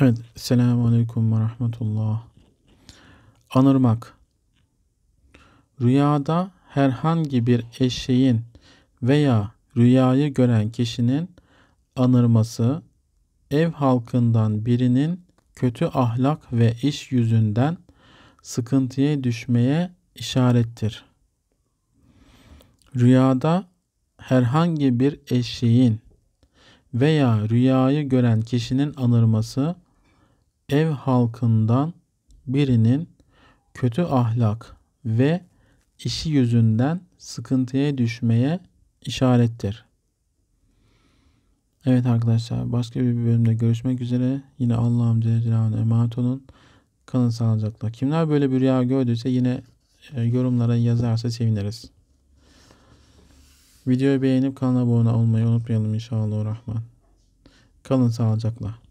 Evet. Selamun Aleyküm ve Rahmetullah. Anırmak. Rüyada herhangi bir eşeğin veya rüyayı gören kişinin anırması, ev halkından birinin kötü ahlak ve iş yüzünden sıkıntıya düşmeye işarettir. Rüyada herhangi bir eşeğin veya rüyayı gören kişinin anırması, ev halkından birinin kötü ahlak ve işi yüzünden sıkıntıya düşmeye işarettir. Evet arkadaşlar başka bir bölümde görüşmek üzere. Yine Allah'ım Celle Celaluhu'na emanet olun. Kalın sağlıcakla. Kimler böyle bir rüya gördüyse yine e, yorumlara yazarsa seviniriz. Videoyu beğenip kanala abone olmayı unutmayalım inşallah rahman. Kalın sağlıcakla.